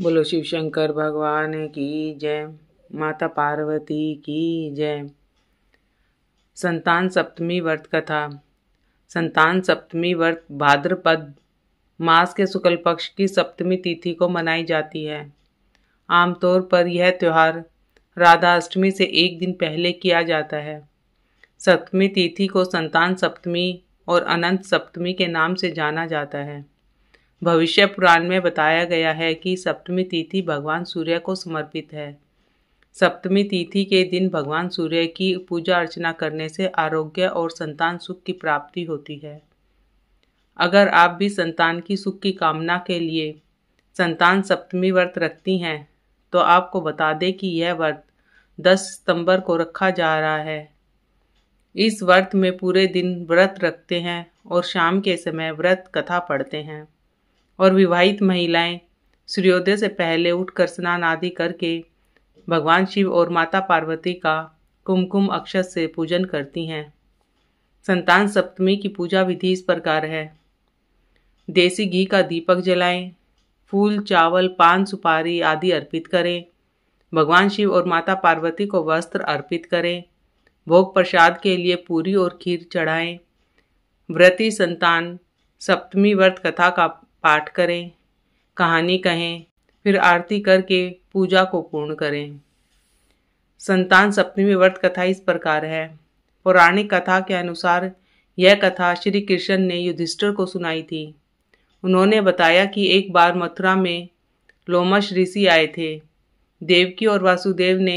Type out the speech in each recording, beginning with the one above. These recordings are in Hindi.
बोलो शिव शंकर भगवान की जय माता पार्वती की जय संतान सप्तमी व्रत कथा संतान सप्तमी व्रत भाद्रपद मास के शुक्ल पक्ष की सप्तमी तिथि को मनाई जाती है आमतौर पर यह त्यौहार राधा अष्टमी से एक दिन पहले किया जाता है सप्तमी तिथि को संतान सप्तमी और अनंत सप्तमी के नाम से जाना जाता है भविष्य पुराण में बताया गया है कि सप्तमी तिथि भगवान सूर्य को समर्पित है सप्तमी तिथि के दिन भगवान सूर्य की पूजा अर्चना करने से आरोग्य और संतान सुख की प्राप्ति होती है अगर आप भी संतान की सुख की कामना के लिए संतान सप्तमी व्रत रखती हैं तो आपको बता दें कि यह व्रत 10 सितंबर को रखा जा रहा है इस व्रत में पूरे दिन व्रत रखते हैं और शाम के समय व्रत कथा पढ़ते हैं और विवाहित महिलाएं सूर्योदय से पहले उठकर स्नान आदि करके भगवान शिव और माता पार्वती का कुमकुम अक्षत से पूजन करती हैं संतान सप्तमी की पूजा विधि इस प्रकार है देसी घी का दीपक जलाएं, फूल चावल पान सुपारी आदि अर्पित करें भगवान शिव और माता पार्वती को वस्त्र अर्पित करें भोग प्रसाद के लिए पूरी और खीर चढ़ाएं व्रती संतान सप्तमी व्रत कथा का पाठ करें कहानी कहें फिर आरती करके पूजा को पूर्ण करें संतान सप्तमी में व्रत कथा इस प्रकार है पौराणिक कथा के अनुसार यह कथा श्री कृष्ण ने युधिष्ठिर को सुनाई थी उन्होंने बताया कि एक बार मथुरा में लोमश ऋषि आए थे देवकी और वासुदेव ने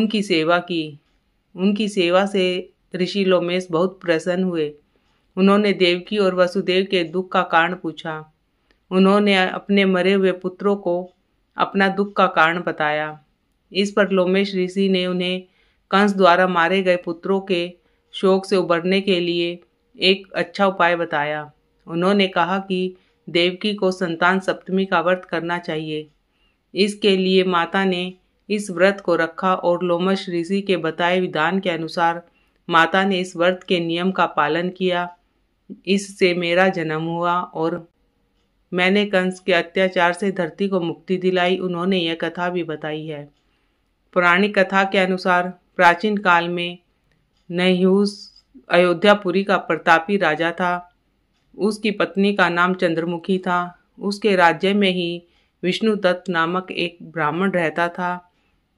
उनकी सेवा की उनकी सेवा से ऋषि लोमेश बहुत प्रसन्न हुए उन्होंने देवकी और वसुदेव के दुख का कारण पूछा उन्होंने अपने मरे हुए पुत्रों को अपना दुख का कारण बताया इस पर लोमेश ऋषि ने उन्हें कंस द्वारा मारे गए पुत्रों के शोक से उबरने के लिए एक अच्छा उपाय बताया उन्होंने कहा कि देवकी को संतान सप्तमी का व्रत करना चाहिए इसके लिए माता ने इस व्रत को रखा और लोमश ऋषि के बताए विधान के अनुसार माता ने इस व्रत के नियम का पालन किया इससे मेरा जन्म हुआ और मैंने कंस के अत्याचार से धरती को मुक्ति दिलाई उन्होंने यह कथा भी बताई है पुरानी कथा के अनुसार प्राचीन काल में नहूस अयोध्यापुरी का प्रतापी राजा था उसकी पत्नी का नाम चंद्रमुखी था उसके राज्य में ही विष्णु दत्त नामक एक ब्राह्मण रहता था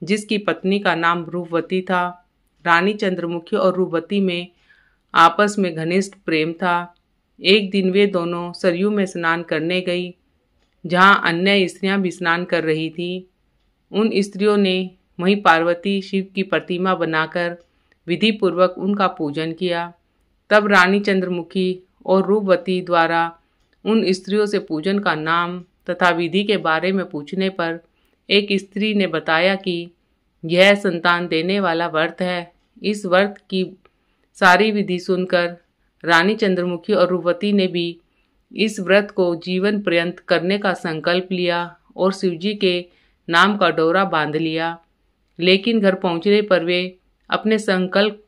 जिसकी पत्नी का नाम रूपवती था रानी चंद्रमुखी और रूपवती में आपस में घनिष्ठ प्रेम था एक दिन वे दोनों सरयू में स्नान करने गई जहाँ अन्य स्त्रियाँ भी स्नान कर रही थीं उन स्त्रियों ने वहीं पार्वती शिव की प्रतिमा बनाकर विधिपूर्वक उनका पूजन किया तब रानी चंद्रमुखी और रूपवती द्वारा उन स्त्रियों से पूजन का नाम तथा विधि के बारे में पूछने पर एक स्त्री ने बताया कि यह संतान देने वाला व्रत है इस व्रत की सारी विधि सुनकर रानी चंद्रमुखी और रूपवती ने भी इस व्रत को जीवन पर्यंत करने का संकल्प लिया और शिवजी के नाम का डोरा बांध लिया लेकिन घर पहुंचने पर वे अपने संकल्प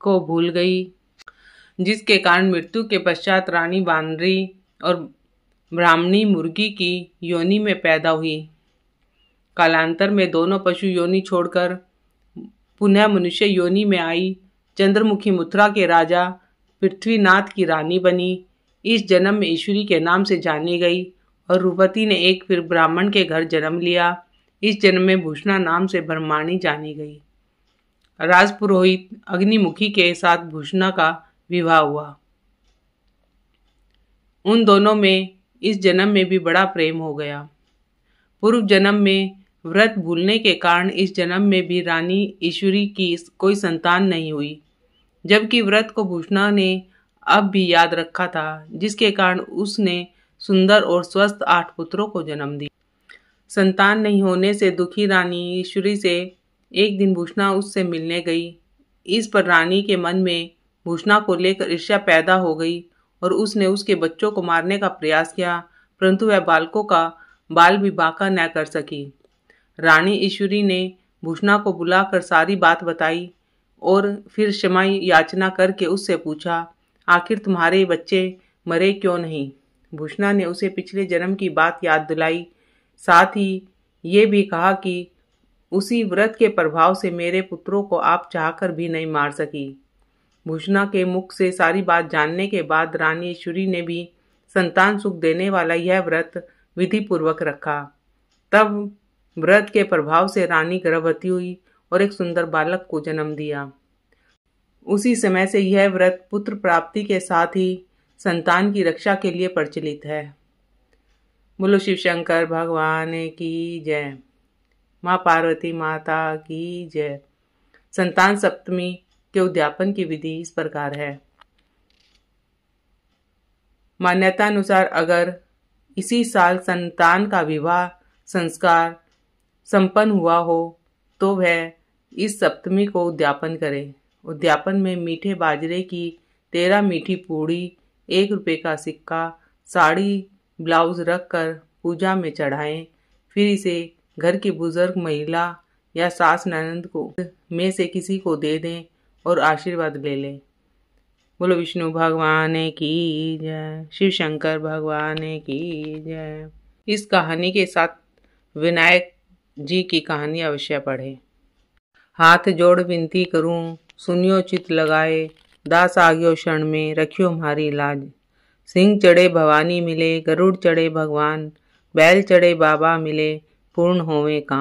को भूल गई जिसके कारण मृत्यु के पश्चात रानी बानरी और ब्राह्मणी मुर्गी की योनि में पैदा हुई कालांतर में दोनों पशु योनि छोड़कर पुनः मनुष्य योनि में आई चंद्रमुखी मुथुरा के राजा पृथ्वीनाथ की रानी बनी इस जन्म में ईश्वरी के नाम से जानी गई और रूपति ने एक फिर ब्राह्मण के घर जन्म लिया इस जन्म में भूषणा नाम से ब्रह्माणी जानी गई राजपुरोहित अग्निमुखी के साथ भूषणा का विवाह हुआ उन दोनों में इस जन्म में भी बड़ा प्रेम हो गया पूर्व जन्म में व्रत भूलने के कारण इस जन्म में भी रानी ईश्वरी की कोई संतान नहीं हुई जबकि व्रत को भूषणा ने अब भी याद रखा था जिसके कारण उसने सुंदर और स्वस्थ आठ पुत्रों को जन्म दिया संतान नहीं होने से दुखी रानी ईश्वरी से एक दिन भूषणा उससे मिलने गई इस पर रानी के मन में भूषणा को लेकर ईर्ष्या पैदा हो गई और उसने उसके बच्चों को मारने का प्रयास किया परंतु वह बालकों का बाल भी बाका न कर सकी रानी ईश्वरी ने भूषणा को बुलाकर सारी बात बताई और फिर क्षमाई याचना करके उससे पूछा आखिर तुम्हारे बच्चे मरे क्यों नहीं भूषणा ने उसे पिछले जन्म की बात याद दिलाई साथ ही ये भी कहा कि उसी व्रत के प्रभाव से मेरे पुत्रों को आप चाहकर भी नहीं मार सकी भूषणा के मुख से सारी बात जानने के बाद रानी ईश्वरी ने भी संतान सुख देने वाला यह व्रत विधिपूर्वक रखा तब व्रत के प्रभाव से रानी गर्भवती हुई और एक सुंदर बालक को जन्म दिया उसी समय से यह व्रत पुत्र प्राप्ति के साथ ही संतान की रक्षा के लिए प्रचलित है बोलो शिव शंकर भगवान की जय माँ पार्वती माता की जय संतान सप्तमी के उद्यापन की विधि इस प्रकार है मान्यता अनुसार अगर इसी साल संतान का विवाह संस्कार संपन्न हुआ हो तो वह इस सप्तमी को उद्यापन करें उद्यापन में मीठे बाजरे की तेरह मीठी पूड़ी एक रुपये का सिक्का साड़ी ब्लाउज रख कर पूजा में चढ़ाएं फिर इसे घर की बुजुर्ग महिला या सास ननंद को में से किसी को दे दें और आशीर्वाद ले लें बोलो विष्णु भगवान की जय शिव शंकर भगवान की जय इस कहानी के साथ विनायक जी की कहानी अवश्य पढ़ें हाथ जोड़ विनती करूं सुनियो चित लगाए दास आग्यो क्षण में रखियो म्हारी लाज सिंह चढ़े भवानी मिले गरुड़ चढ़े भगवान बैल चढ़े बाबा मिले पूर्ण होवे काम